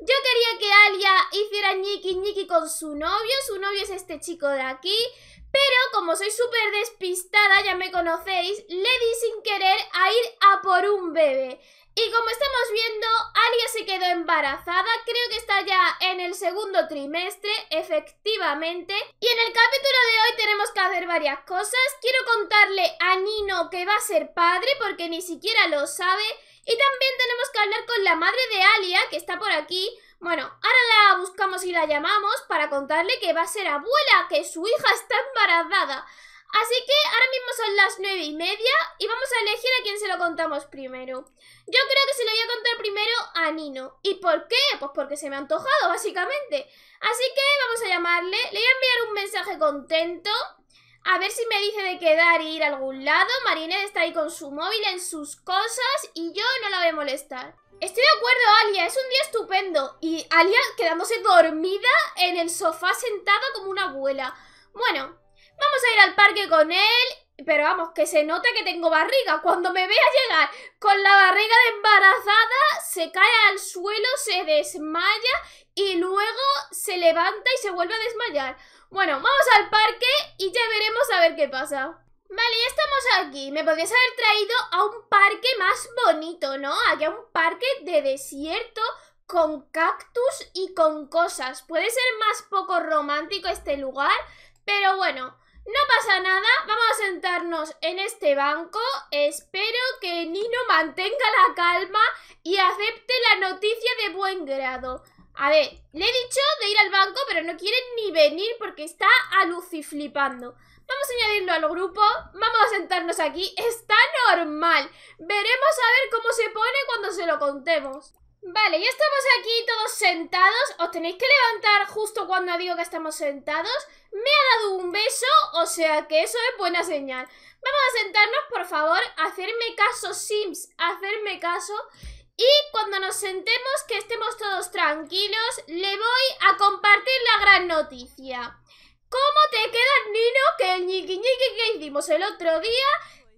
Yo quería que Alia hiciera Nikki Nikki con su novio. Su novio es este chico de aquí. Pero como soy súper despistada, ya me conocéis, le di sin querer a ir a por un bebé. Y como estamos viendo, quedó embarazada, creo que está ya en el segundo trimestre, efectivamente. Y en el capítulo de hoy tenemos que hacer varias cosas. Quiero contarle a Nino que va a ser padre porque ni siquiera lo sabe. Y también tenemos que hablar con la madre de Alia, que está por aquí. Bueno, ahora la buscamos y la llamamos para contarle que va a ser abuela, que su hija está embarazada. Así que ahora mismo son las nueve y media y vamos a elegir a quién se lo contamos primero. Yo creo que se lo voy a contar primero a Nino. ¿Y por qué? Pues porque se me ha antojado, básicamente. Así que vamos a llamarle, le voy a enviar un mensaje contento. A ver si me dice de quedar y ir a algún lado. Marinette está ahí con su móvil en sus cosas y yo no la voy a molestar. Estoy de acuerdo, Alia, es un día estupendo. Y Alia quedándose dormida en el sofá sentada como una abuela. Bueno, Vamos a ir al parque con él, pero vamos, que se nota que tengo barriga. Cuando me vea llegar con la barriga de embarazada, se cae al suelo, se desmaya y luego se levanta y se vuelve a desmayar. Bueno, vamos al parque y ya veremos a ver qué pasa. Vale, ya estamos aquí. Me podrías haber traído a un parque más bonito, ¿no? Aquí a un parque de desierto con cactus y con cosas. Puede ser más poco romántico este lugar, pero bueno. No pasa nada, vamos a sentarnos en este banco. Espero que Nino mantenga la calma y acepte la noticia de buen grado. A ver, le he dicho de ir al banco, pero no quiere ni venir porque está aluciflipando. Vamos a añadirlo al grupo, vamos a sentarnos aquí, está normal. Veremos a ver cómo se pone cuando se lo contemos. Vale, ya estamos aquí todos sentados. Os tenéis que levantar justo cuando digo que estamos sentados. Me ha dado un beso, o sea que eso es buena señal. Vamos a sentarnos, por favor. Hacerme caso, Sims. Hacerme caso. Y cuando nos sentemos, que estemos todos tranquilos, le voy a compartir la gran noticia. ¿Cómo te queda, Nino, que el ñiqui que hicimos el otro día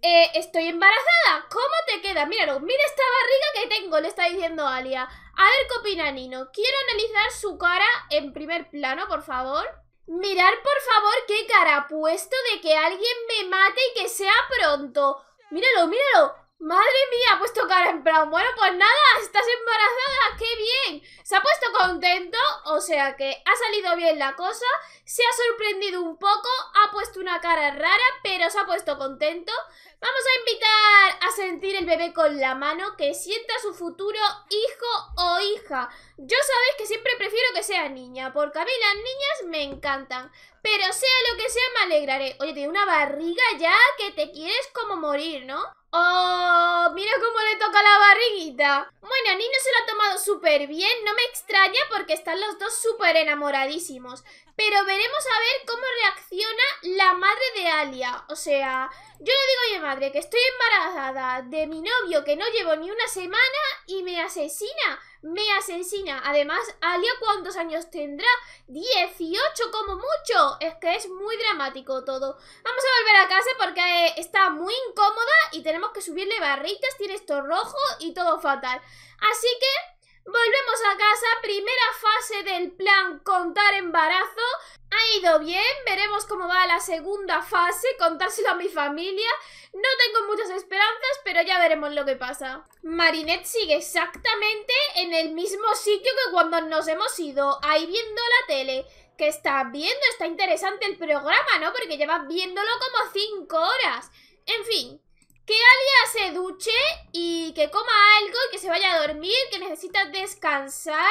eh, estoy embarazada, ¿cómo te queda? Míralo, mira esta barriga que tengo, le está diciendo Alia. A ver qué opina Nino. Quiero analizar su cara en primer plano, por favor. Mirar, por favor, qué cara puesto de que alguien me mate y que sea pronto. Míralo, míralo. Madre mía, ha puesto cara en plan, bueno, pues nada, estás embarazada, qué bien. Se ha puesto contento, o sea que ha salido bien la cosa, se ha sorprendido un poco, ha puesto una cara rara, pero se ha puesto contento. Vamos a invitar a sentir el bebé con la mano, que sienta su futuro hijo o hija. Yo sabéis que siempre prefiero que sea niña, porque a mí las niñas me encantan. Pero sea lo que sea, me alegraré. Oye, tiene una barriga ya que te quieres como morir, ¿no? ¡Oh! ¡Mira cómo le toca la barriguita! Bueno, Nino se lo ha tomado súper bien. No me extraña porque están los dos súper enamoradísimos. Pero veremos a ver cómo reacciona la madre de Alia. O sea, yo le digo a mi madre que estoy embarazada de mi novio que no llevo ni una semana y me asesina me asesina. Además, Alia, ¿cuántos años tendrá? 18 como mucho. Es que es muy dramático todo. Vamos a volver a casa porque eh, está muy incómoda y tenemos que subirle barritas. Tiene esto rojo y todo fatal. Así que Volvemos a casa, primera fase del plan contar embarazo. Ha ido bien, veremos cómo va la segunda fase, contárselo a mi familia. No tengo muchas esperanzas, pero ya veremos lo que pasa. Marinette sigue exactamente en el mismo sitio que cuando nos hemos ido, ahí viendo la tele. Que está viendo, está interesante el programa, ¿no? Porque llevas viéndolo como 5 horas. En fin, que Alia se duche y que coma algo y que se vaya a dormir, que necesita descansar.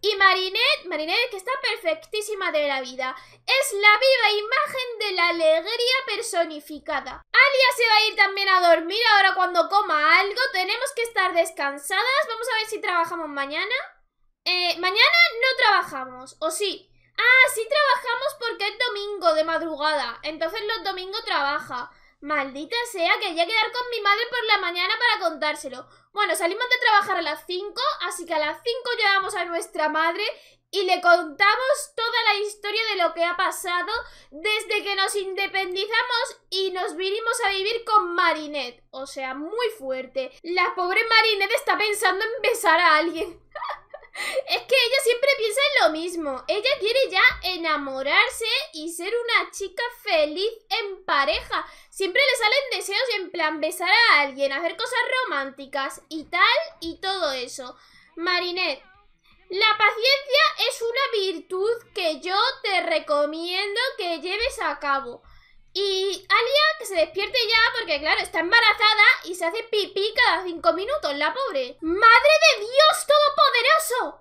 Y Marinette, Marinette que está perfectísima de la vida, es la viva imagen de la alegría personificada. Alia se va a ir también a dormir ahora cuando coma algo, tenemos que estar descansadas, vamos a ver si trabajamos mañana. Eh, mañana no trabajamos, o sí. Ah, sí trabajamos porque es domingo de madrugada, entonces los domingos trabaja. Maldita sea, quería quedar con mi madre por la mañana para contárselo. Bueno, salimos de trabajar a las 5, así que a las 5 llevamos a nuestra madre y le contamos toda la historia de lo que ha pasado desde que nos independizamos y nos vinimos a vivir con Marinette. O sea, muy fuerte. La pobre Marinette está pensando en besar a alguien. Es que ella siempre piensa en lo mismo. Ella quiere ya enamorarse y ser una chica feliz en pareja. Siempre le salen deseos en plan besar a alguien, hacer cosas románticas y tal y todo eso. Marinette, la paciencia es una virtud que yo te recomiendo que lleves a cabo. Y Alia que se despierte ya porque claro, está embarazada y se hace pipí cada cinco minutos, la pobre. ¡Madre de Dios Todopoderoso!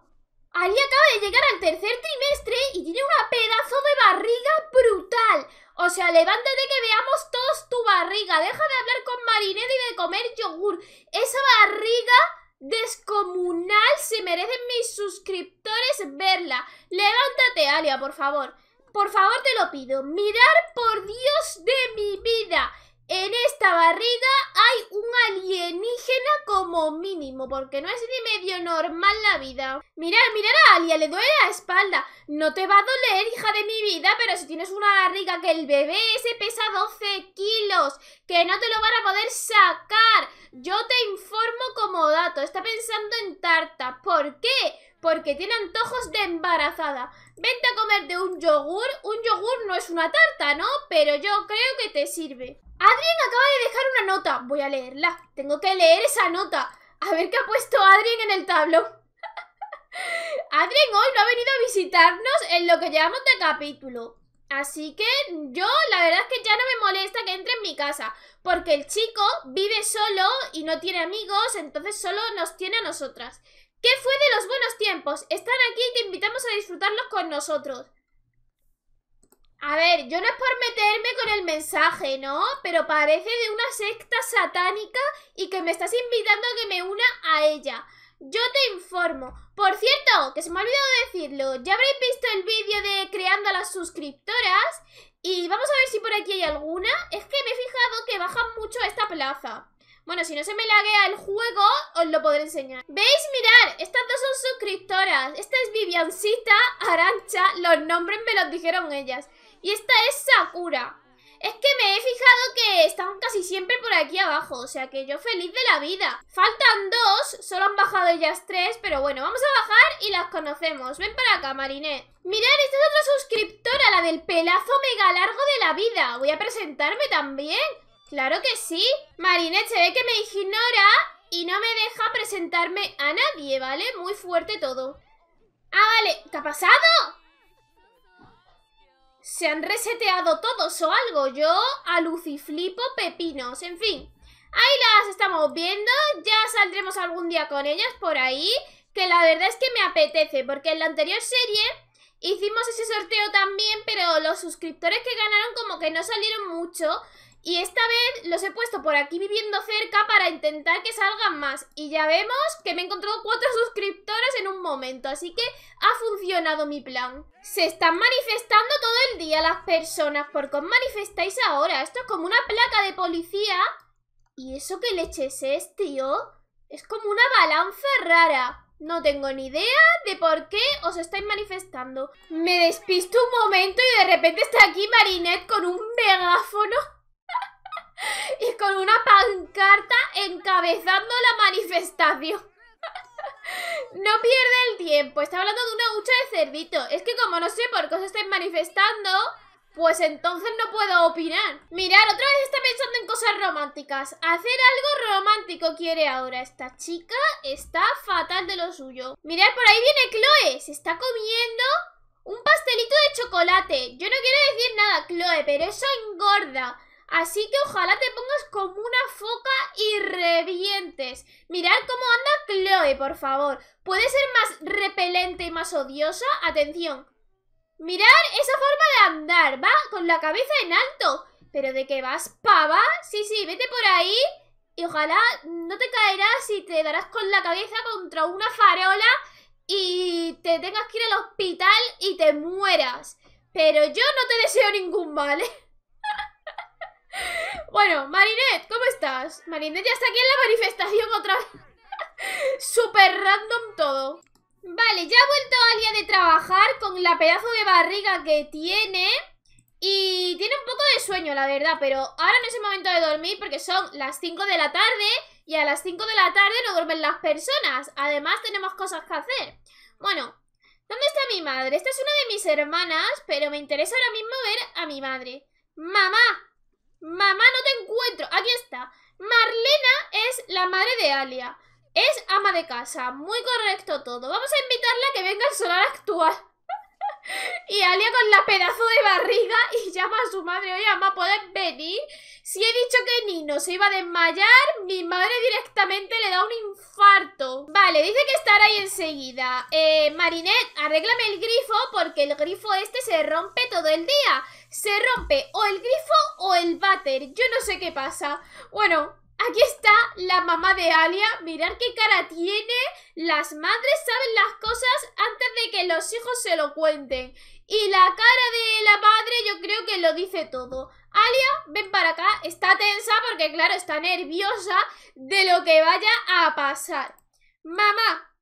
Alia acaba de llegar al tercer trimestre y tiene una pedazo de barriga brutal. O sea, levántate que veamos todos tu barriga. Deja de hablar con Marinette y de comer yogur. Esa barriga descomunal se merecen mis suscriptores verla. Levántate, Alia, por favor. Por favor, te lo pido. Mirar por Dios de mi vida. En esta barriga hay un alienígena como mínimo, porque no es ni medio normal la vida. Mirad, mirad a Alia, le duele la espalda. No te va a doler, hija de mi vida, pero si tienes una barriga que el bebé ese pesa 12 kilos, que no te lo van a poder sacar. Yo te informo como dato, está pensando en tarta. ¿Por qué? porque tiene antojos de embarazada. Vente a comerte un yogur. Un yogur no es una tarta, ¿no? Pero yo creo que te sirve. Adrien acaba de dejar una nota. Voy a leerla. Tengo que leer esa nota. A ver qué ha puesto Adrien en el tablo. Adrien hoy no ha venido a visitarnos en lo que llamamos de capítulo. Así que yo la verdad es que ya no me molesta que entre en mi casa. Porque el chico vive solo y no tiene amigos, entonces solo nos tiene a nosotras. ¿Qué fue de los buenos tiempos? Están aquí y te invitamos a disfrutarlos con nosotros. A ver, yo no es por meterme con el mensaje, ¿no? Pero parece de una secta satánica y que me estás invitando a que me una a ella. Yo te informo. Por cierto, que se me ha olvidado decirlo, ya habréis visto el vídeo de creando las suscriptoras y vamos a ver si por aquí hay alguna. Es que me he fijado que bajan mucho esta plaza. Bueno, si no se me laguea el juego, os lo podré enseñar. ¿Veis? Mirad, estas dos son suscriptoras. Esta es Viviancita, Arancha, los nombres me los dijeron ellas. Y esta es Sakura. Es que me he fijado que están casi siempre por aquí abajo, o sea que yo feliz de la vida. Faltan dos, solo han bajado ellas tres, pero bueno, vamos a bajar y las conocemos. Ven para acá, Marinette. Mirad, esta es otra suscriptora, la del pelazo mega largo de la vida. Voy a presentarme también. Claro que sí. Marinette, se ve que me ignora y no me deja presentarme a nadie, ¿vale? Muy fuerte todo. Ah, vale. ¿Qué ha pasado? se han reseteado todos o algo. Yo a Luciflipo pepinos, en fin. Ahí las estamos viendo, ya saldremos algún día con ellas por ahí, que la verdad es que me apetece, porque en la anterior serie hicimos ese sorteo también, pero los suscriptores que ganaron como que no salieron mucho y esta vez los he puesto por aquí viviendo cerca para intentar que salgan más. Y ya vemos que me he encontrado cuatro suscriptores en un momento. Así que ha funcionado mi plan. Se están manifestando todo el día las personas. ¿Por qué os manifestáis ahora? Esto es como una placa de policía. ¿Y eso qué leches es, tío? Es como una balanza rara. No tengo ni idea de por qué os estáis manifestando. Me despisto un momento y de repente está aquí Marinette con un megáfono con una pancarta encabezando la manifestación. No pierde el tiempo. Está hablando de una hucha de cerdito. Es que como no sé por qué os estáis manifestando, pues entonces no puedo opinar. Mirar, otra vez está pensando en cosas románticas. Hacer algo romántico quiere ahora. Esta chica está fatal de lo suyo. Mirad, por ahí viene Chloe. Se está comiendo un pastelito de chocolate. Yo no quiero decir nada, Chloe, pero eso engorda. Así que ojalá te pongas como una foca y revientes. Mirad cómo anda Chloe, por favor. ¿Puede ser más repelente y más odiosa? Atención. Mirad esa forma de andar. Va con la cabeza en alto. ¿Pero de qué vas, pava? Sí, sí, vete por ahí. Y ojalá no te caerás y te darás con la cabeza contra una farola y te tengas que ir al hospital y te mueras. Pero yo no te deseo ningún mal, Bueno, Marinette, ¿cómo estás? Marinette ya está aquí en la manifestación otra vez. Super random todo. Vale, ya ha vuelto día de trabajar con la pedazo de barriga que tiene. Y tiene un poco de sueño, la verdad, pero ahora no es el momento de dormir porque son las 5 de la tarde y a las 5 de la tarde no duermen las personas. Además, tenemos cosas que hacer. Bueno, ¿dónde está mi madre? Esta es una de mis hermanas, pero me interesa ahora mismo ver a mi madre. ¡Mamá! Mamá, no te encuentro. Aquí está. Marlena es la madre de Alia. Es ama de casa. Muy correcto todo. Vamos a invitarla a que venga al solar actual. Y Alia con la pedazo de barriga y llama a su madre, oye, mamá, ¿puedes venir? Si he dicho que Nino se iba a desmayar, mi madre directamente le da un infarto. Vale, dice que estará ahí enseguida. Eh, Marinette, arréglame el grifo porque el grifo este se rompe todo el día. Se rompe o el grifo o el váter. Yo no sé qué pasa. Bueno, aquí está la mamá de Alia. Mirad qué cara tiene las madres saben las cosas antes de que los hijos se lo cuenten. Y la cara de la madre yo creo que lo dice todo. Alia, ven para acá, está tensa porque claro, está nerviosa de lo que vaya a pasar. Mamá,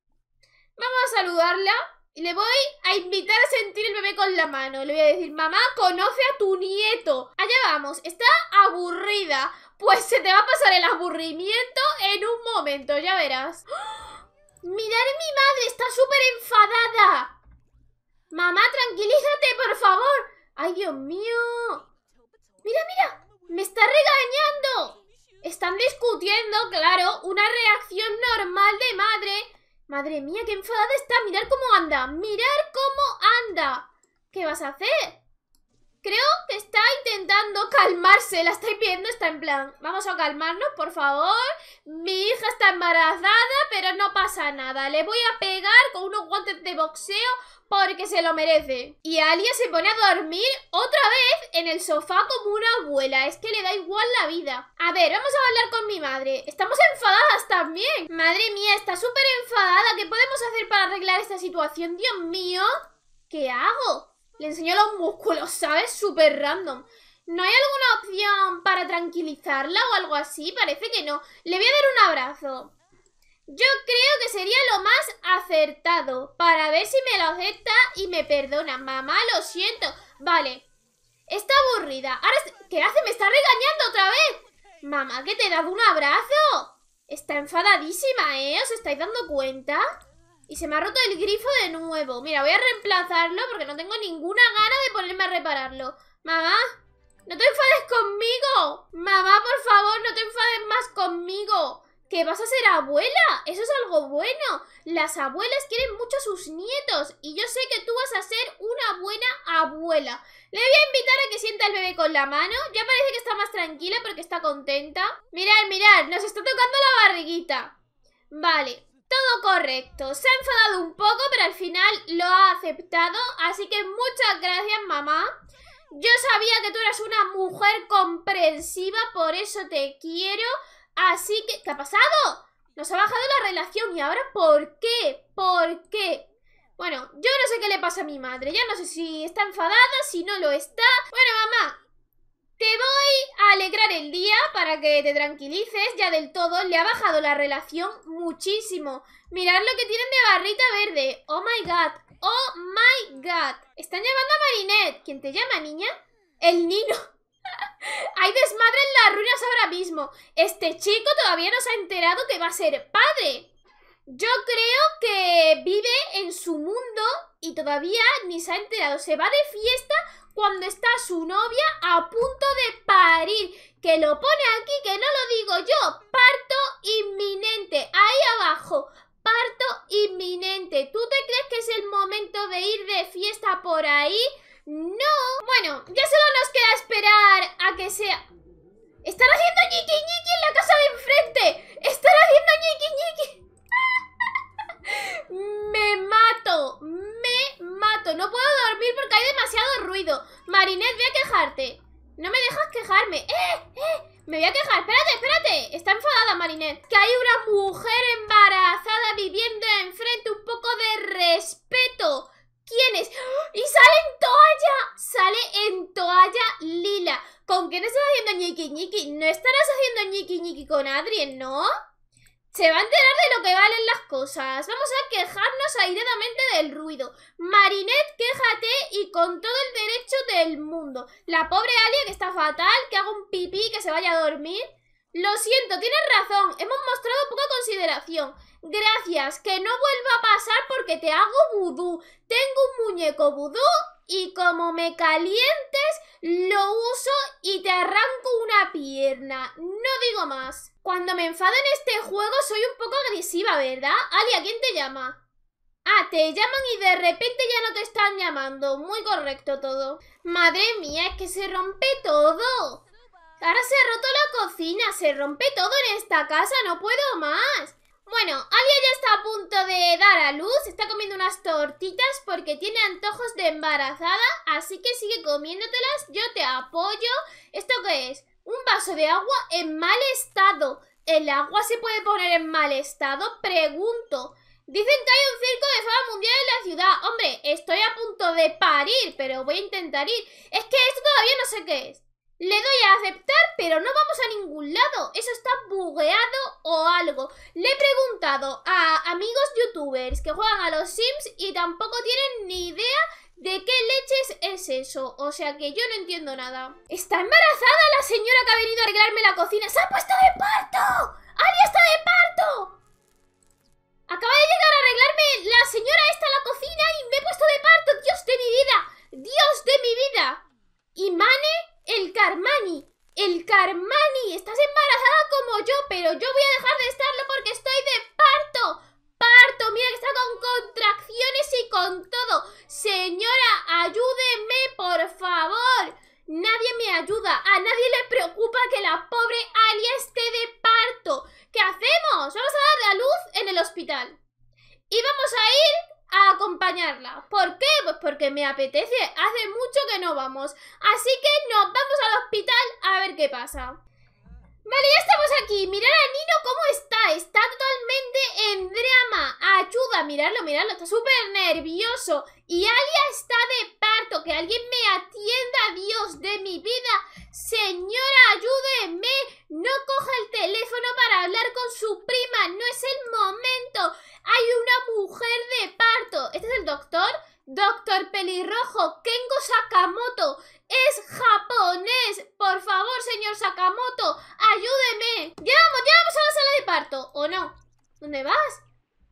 vamos a saludarla. Y le voy a invitar a sentir el bebé con la mano. Le voy a decir, mamá, conoce a tu nieto. Allá vamos, está aburrida. Pues se te va a pasar el aburrimiento en un momento, ya verás. ¡Oh! Mirad, mi madre está súper enfadada. Mamá, tranquilízate, por favor. Ay, Dios mío. Mira, mira. Me está regañando. Están discutiendo, claro, una reacción normal de madre. Madre mía, qué enfadada está. ¡Mirad cómo anda. Mirar cómo anda. ¿Qué vas a hacer? Creo que está intentando calmarse. La estáis viendo, está en plan. Vamos a calmarnos, por favor. Mi hija está embarazada, pero no pasa nada. Le voy a pegar con unos guantes de boxeo porque se lo merece. Y Alia se pone a dormir otra vez en el sofá como una abuela. Es que le da igual la vida. A ver, vamos a hablar con mi madre. Estamos enfadadas también. Madre mía, está súper enfadada. ¿Qué podemos hacer para arreglar esta situación? Dios mío. ¿Qué hago? Le enseño los músculos, ¿sabes? Súper random. ¿No hay alguna opción para tranquilizarla o algo así? Parece que no. Le voy a dar un abrazo. Yo creo que sería lo más acertado para ver si me lo acepta y me perdona. Mamá, lo siento. Vale. Está aburrida. Ahora, ¿qué hace? Me está regañando otra vez. Mamá, que te he dado un abrazo. Está enfadadísima, ¿eh? ¿Os estáis dando cuenta? Y se me ha roto el grifo de nuevo. Mira, voy a reemplazarlo porque no tengo ninguna gana de ponerme a repararlo. Mamá, no te enfades conmigo. Mamá, por favor, no te enfades más conmigo. Que vas a ser abuela. Eso es algo bueno. Las abuelas quieren mucho a sus nietos. Y yo sé que tú vas a ser una buena abuela. Le voy a invitar a que sienta el bebé con la mano. Ya parece que está más tranquila porque está contenta. Mirad, mirad, nos está tocando la barriguita. Vale, todo correcto. Se ha enfadado un poco, pero al final lo ha aceptado. Así que muchas gracias, mamá. Yo sabía que tú eras una mujer comprensiva, por eso te quiero. Así que... ¿Qué ha pasado? Nos ha bajado la relación y ahora ¿por qué? ¿Por qué? Bueno, yo no sé qué le pasa a mi madre. Ya no sé si está enfadada, si no lo está. Bueno, mamá, te voy a alegrar el día para que te tranquilices. Ya del todo le ha bajado la relación muchísimo. Mirad lo que tienen de barrita verde. Oh my god. Oh my god. Están llamando a Marinette. ¿Quién te llama, niña? El Nino. Hay desmadre en las ruinas ahora mismo. Este chico todavía no se ha enterado que va a ser padre. Yo creo que vive en su mundo y todavía ni se ha enterado. Se va de fiesta cuando está su novia a punto de parir. Que lo pone aquí, que no lo digo yo. Parto inminente. Ahí abajo. Parto inminente. ¿Tú te crees que es el momento de ir de fiesta por ahí? No. Bueno, ya solo nos queda esperar a que sea... Están haciendo ñiqui ñiqui en la casa de La pobre Alia que está fatal, que haga un pipí, que se vaya a dormir. Lo siento, tienes razón. Hemos mostrado poca consideración. Gracias, que no vuelva a pasar porque te hago vudú. Tengo un muñeco vudú y como me calientes, lo uso y te arranco una pierna. No digo más. Cuando me enfado en este juego soy un poco agresiva, ¿verdad? Alia, ¿quién te llama? Ah, te llaman y de repente ya no te están llamando. Muy correcto todo. Madre mía, es que se rompe todo. Ahora se ha roto la cocina, se rompe todo en esta casa, no puedo más. Bueno, Alia ya está a punto de dar a luz, está comiendo unas tortitas porque tiene antojos de embarazada, así que sigue comiéndotelas, yo te apoyo. ¿Esto qué es? Un vaso de agua en mal estado. ¿El agua se puede poner en mal estado? Pregunto. Dicen que hay un circo de fama mundial en la ciudad. Hombre, estoy a punto de parir, pero voy a intentar ir. Es que esto todavía no sé qué es. Le doy a aceptar, pero no vamos a ningún lado. Eso está bugueado o algo. Le he preguntado a amigos youtubers que juegan a los Sims y tampoco tienen ni idea de qué leches es eso. O sea que yo no entiendo nada. Está embarazada la señora que ha venido a arreglarme la cocina. ¡Se ha puesto de parto! ¡Aria está de parto! Acaba de llegar a arreglarme la señora esta Mirarlo, mirarlo, está súper nervioso. Y Alia está de parto, que alguien me atienda, Dios de mi vida. Señora, ayúdeme, no coja el teléfono para hablar con su prima, no es el momento. Hay una mujer de parto. ¿Este es el doctor? Doctor Pelirrojo, Kengo Sakamoto, es japonés. Por favor, señor Sakamoto, ayúdeme. Llevamos, llevamos a la sala de parto, ¿o no? ¿Dónde vas?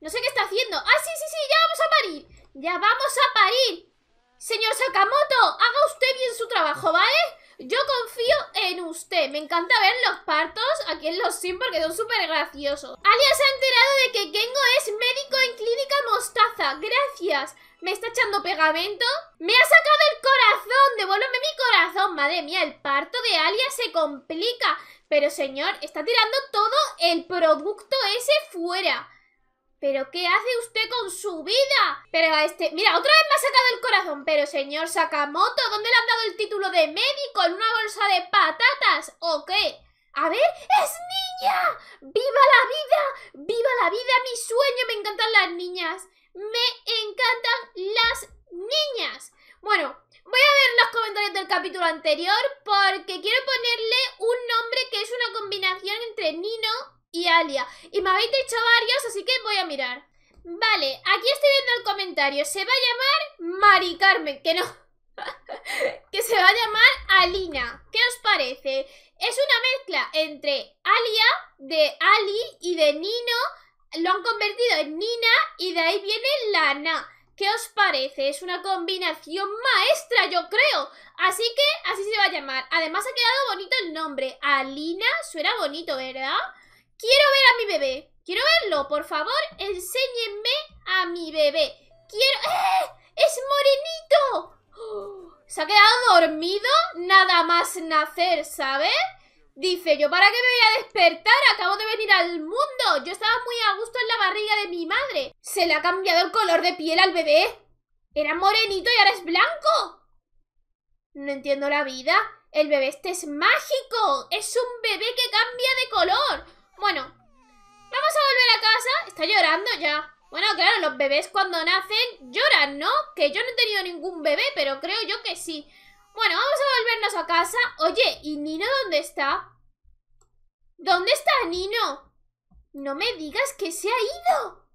No sé qué está haciendo. ¡Ah, sí, sí, sí! ¡Ya vamos a parir! ¡Ya vamos a parir! Señor Sakamoto, haga usted bien su trabajo, ¿vale? Yo confío en usted. Me encanta ver los partos aquí en los Sim porque son súper graciosos. Alia se ha enterado de que Kengo es médico en Clínica Mostaza. Gracias. ¿Me está echando pegamento? ¡Me ha sacado el corazón! ¡Devuélveme mi corazón! Madre mía, el parto de Alia se complica. Pero señor, está tirando todo el producto ese fuera. ¿Pero qué hace usted con su vida? Pero este... Mira, otra vez me ha sacado el corazón. Pero señor Sakamoto, ¿dónde le han dado el título de médico? ¿En una bolsa de patatas? ¿O qué? A ver, es niña. ¡Viva la vida! ¡Viva la vida! Mi sueño, me encantan las niñas. Me encantan las niñas. Bueno, voy a ver los comentarios del capítulo anterior porque quiero ponerle un nombre que es una combinación entre Nino y Alia. Y me habéis dicho varios, así que voy a mirar. Vale, aquí estoy viendo el comentario. Se va a llamar Mari Carmen, que no. que se va a llamar Alina. ¿Qué os parece? Es una mezcla entre Alia, de Ali y de Nino. Lo han convertido en Nina y de ahí viene Lana. ¿Qué os parece? Es una combinación maestra, yo creo. Así que así se va a llamar. Además ha quedado bonito el nombre. Alina suena bonito, ¿verdad? Quiero ver a mi bebé. Quiero verlo, por favor, enséñenme a mi bebé. Quiero... ¡Eh! ¡Es morenito! ¡Oh! Se ha quedado dormido nada más nacer, ¿sabes? Dice, ¿yo para qué me voy a despertar? Acabo de venir al mundo. Yo estaba muy a gusto en la barriga de mi madre. Se le ha cambiado el color de piel al bebé. Era morenito y ahora es blanco. No entiendo la vida. El bebé este es mágico. Es un bebé que cambia de color. Bueno, vamos a volver a casa. Está llorando ya. Bueno, claro, los bebés cuando nacen lloran, ¿no? Que yo no he tenido ningún bebé, pero creo yo que sí. Bueno, vamos a volvernos a casa. Oye, ¿y Nino dónde está? ¿Dónde está Nino? No me digas que se ha ido.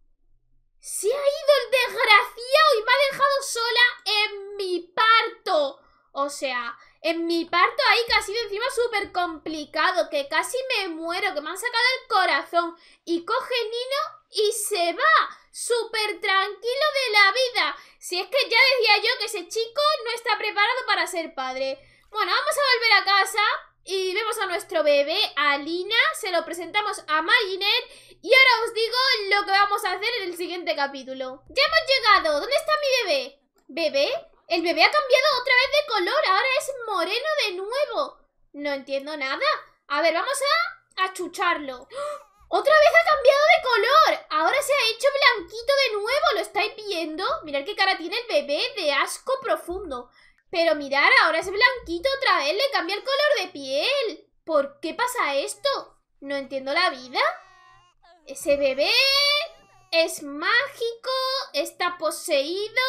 Se ha ido el desgraciado y me ha dejado sola en mi parto. O sea, en mi parto ahí que ha sido encima súper complicado, que casi me muero, que me han sacado el corazón. Y coge Nino y se va, súper tranquilo de la vida. Si es que ya decía yo que ese chico no está preparado para ser padre. Bueno, vamos a volver a casa y vemos a nuestro bebé, a Lina, se lo presentamos a Marinette y ahora os digo lo que vamos a hacer en el siguiente capítulo. ¡Ya hemos llegado! ¿Dónde está mi bebé? ¿Bebé? El bebé ha cambiado otra vez de color. Ahora es moreno de nuevo. No entiendo nada. A ver, vamos a achucharlo. ¡Otra vez ha cambiado de color! Ahora se ha hecho blanquito de nuevo. ¿Lo estáis viendo? Mirad qué cara tiene el bebé de asco profundo. Pero mirar, ahora es blanquito otra vez. Le cambia el color de piel. ¿Por qué pasa esto? No entiendo la vida. Ese bebé es mágico, está poseído,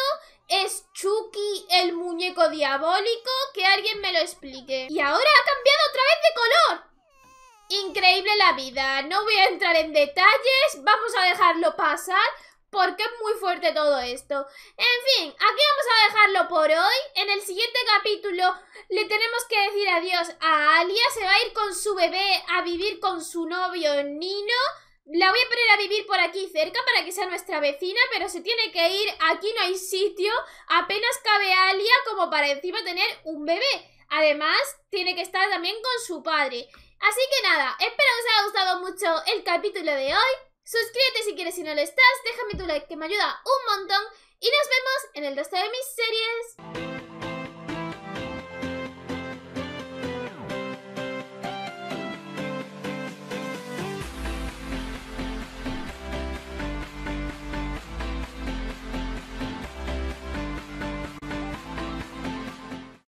¿Es Chucky el muñeco diabólico? Que alguien me lo explique. Y ahora ha cambiado otra vez de color. Increíble la vida. No voy a entrar en detalles. Vamos a dejarlo pasar porque es muy fuerte todo esto. En fin, aquí vamos a dejarlo por hoy. En el siguiente capítulo le tenemos que decir adiós a Alia. Se va a ir con su bebé a vivir con su novio Nino. La voy a poner a vivir por aquí cerca para que sea nuestra vecina, pero se tiene que ir. Aquí no hay sitio. Apenas cabe a Alia como para encima tener un bebé. Además, tiene que estar también con su padre. Así que nada, espero que os haya gustado mucho el capítulo de hoy. Suscríbete si quieres si no lo estás, déjame tu like que me ayuda un montón y nos vemos en el resto de mis series.